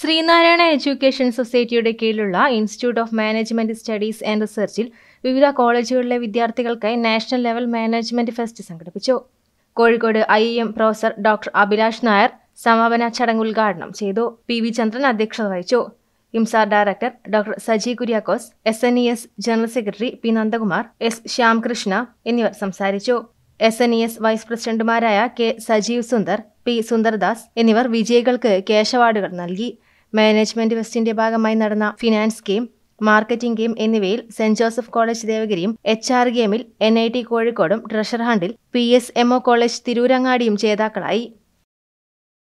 Sreenarayana education സൊസൈറ്റിയുടെ കീഴിലുള്ള institute of management studies and റിസർച്ചിൽ വിവിധ കോളേജുകളിലെ വിദ്യാർത്ഥികൾക്കായി നാഷണൽ ലെവൽ മാനേജ്മെന്റ് ഫെസ്റ്റ് സംഘടിപ്പിച്ചു Kozhikode I M professor doctor Abhilash Nair സമാപന ചടങ്ങ് ഉദ്ഘാടനം ചെയ്തു പി വി ചന്ദ്രൻ അധ്യക്ഷത വഹിച്ചു IMSAR director doctor Saji Kuriakose S N E S general secretary P Nandakumar S Shyamkrishna എന്നിവർ സംസാരിച്ചു S N E S vice പ്രസിഡന്റുമാരായ കെ സജീവ് സുന്ദർ പി സുന്ദർദാസ് എന്നിവർ വിജയികൾക്ക് ക്യാഷ് അവാർഡുകൾ നൽകി മാനേജ്മെന്റ് വെസ്റ്റിന്റെ ഭാഗമായി നടന്ന ഫിനാൻസ് ഗെയിം മാർക്കറ്റിംഗ് ഗെയിം എന്നിവയിൽ സെന്റ് ജോസഫ് കോളേജ് ദേവഗിരിയും എച്ച് ആർ ഗെയിമിൽ എൻ ഐ ടി കോഴിക്കോടും ട്രഷർ ഹണ്ടിൽ പി എസ് എംഒ കോളേജ് തിരൂരങ്ങാടിയും ജേതാക്കളായി